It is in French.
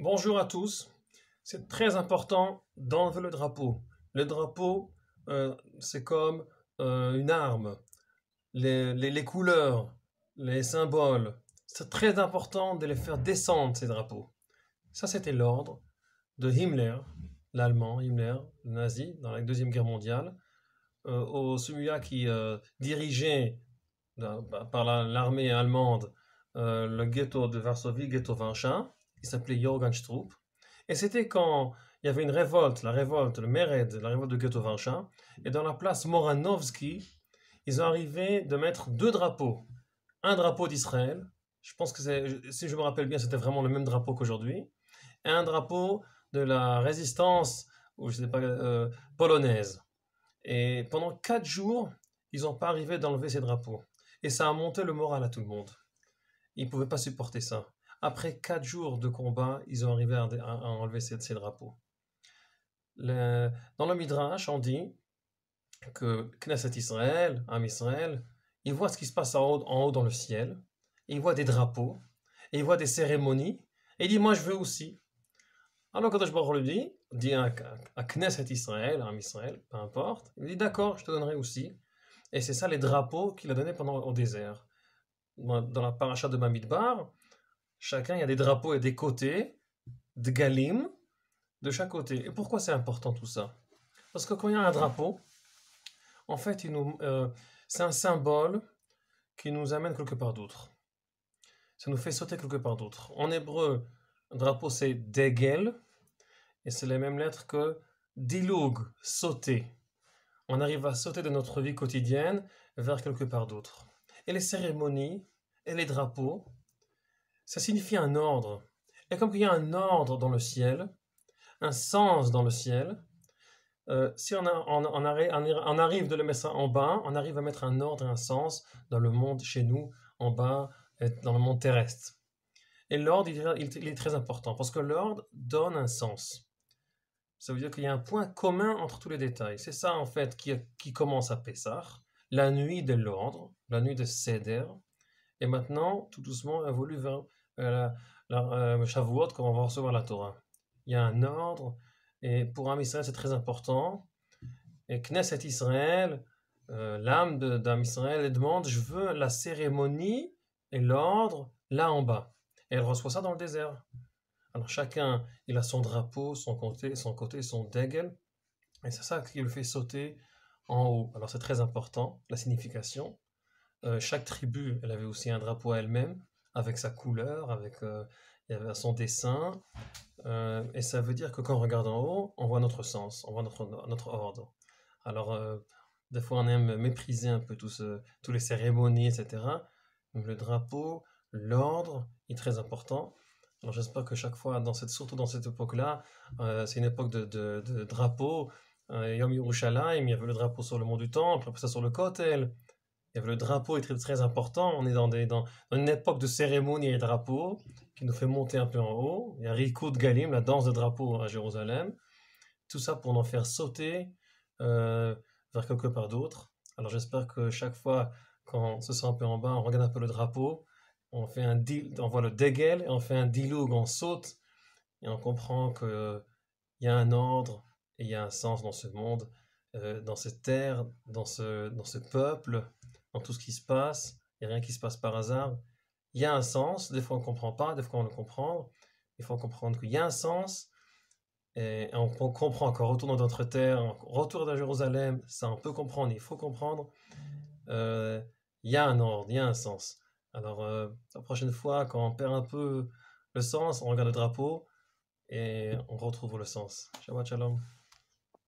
Bonjour à tous. C'est très important d'enlever le drapeau. Le drapeau, euh, c'est comme euh, une arme. Les, couleurs, les symboles, c'est très important de les faire descendre, ces drapeaux. Ça, c'était l'ordre de Himmler, l'allemand Himmler, le nazi, dans la Deuxième Guerre mondiale, euh, au celui qui dirigeait bah, par l'armée allemande le ghetto de Varsovie, ghetto Vinchin, il s'appelait Jorgenstrup. Et c'était quand il y avait une révolte, la révolte, le Mered, la révolte de ghetto Et dans la place Moranowski, ils ont arrivé de mettre deux drapeaux. Un drapeau d'Israël, je pense que c'est, si je me rappelle bien, c'était vraiment le même drapeau qu'aujourd'hui, et un drapeau de la résistance, ou je pas, euh, polonaise. Et pendant quatre jours, ils n'ont pas arrivé d'enlever ces drapeaux. Et ça a monté le moral à tout le monde. Ils ne pouvaient pas supporter ça. Après quatre jours de combat, ils ont arrivé à, enlever ces, drapeaux. dans le Midrash, on dit que Knesset Israël, Am Israël, ils voient ce qui se passe en haut, dans le ciel, ils voit des drapeaux, il ils des cérémonies, et ils Moi, je veux aussi. Alors, quand Baruch le dit, dit à, Knesset Israël, Am Israël, peu importe, il dit D'accord, je te donnerai aussi. Et c'est ça les drapeaux qu'il a donnés pendant au désert. Dans la paracha de Mamidbar, Chacun, il y a des drapeaux et des côtés, de galim, de chaque côté. Et pourquoi c'est important tout ça Parce que quand il y a un drapeau, en fait, euh, c'est un symbole qui nous amène quelque part d'autre. Ça nous fait sauter quelque part d'autre. En hébreu, un drapeau, c'est degel, et c'est les mêmes lettres que dilug, sauter. On arrive à sauter de notre vie quotidienne vers quelque part d'autre. Et les cérémonies et les drapeaux, ça signifie un ordre. Et comme il y a un ordre dans le ciel, un sens dans le ciel, euh, si on, a, on, arrive de le mettre en bas, on arrive à mettre un ordre et un sens dans le monde chez nous, en bas, dans le monde terrestre. Et l'ordre, il, est très important, parce que l'ordre donne un sens. Ça veut dire qu'il y a un point commun entre tous les détails. C'est ça, en fait, qui, qui commence à Pessah, la nuit de l'ordre, la nuit de Seder, et maintenant, tout doucement, évolue vers euh, la, la euh, Shavuot quand on va recevoir la Torah. Il y a un ordre, et pour un Israël, c'est très important. Et Knesset Israël, euh, l'âme d'un Israël, elle demande Je veux la cérémonie et l'ordre là en bas. Et elle reçoit ça dans le désert. Alors chacun, il a son drapeau, son côté, son côté, son et c'est ça qui le fait sauter en haut. Alors c'est très important, la signification. Euh, chaque tribu, elle avait aussi un drapeau à elle-même, avec sa couleur, avec euh, il avait son dessin. Euh, et ça veut dire que quand on regarde en haut, on voit notre sens, on voit notre, ordre. Alors, des fois, on aime mépriser un peu tout les cérémonies, etc. le drapeau, l'ordre est très important. Alors, j'espère que chaque fois, dans cette, surtout dans cette époque-là, c'est une époque de, de, de drapeau. Yom Yerushalayim, il y avait le drapeau sur le mont du temple, après ça sur le kotel, le drapeau est très, très important. On est dans, des, dans, une époque de cérémonie et drapeau qui nous fait monter un peu en haut. Il y a Rikoud de Galim, la danse de drapeau à Jérusalem. Tout ça pour nous faire sauter euh, vers quelque part d'autre. Alors j'espère que chaque fois qu'on se sent un peu en bas, on regarde un peu le drapeau, on, fait un on voit le dégel, et on fait un dilogue, on saute et on comprend qu'il y a un ordre et il y a un sens dans ce monde, euh, dans cette terre, dans ce, dans ce peuple, dans tout ce qui se passe, il n'y a rien qui se passe par hasard. Il y a un sens, des fois on ne comprend pas, des fois on le comprend, il faut comprendre qu'il y a un sens, et on comprend qu'en retournant dans notre terre, retour dans Jérusalem, ça on peut comprendre, il faut comprendre, euh, il y a un ordre, il y a un sens. Alors euh, la prochaine fois, quand on perd un peu le sens, on regarde le drapeau et on retrouve le sens. Shabbat shalom.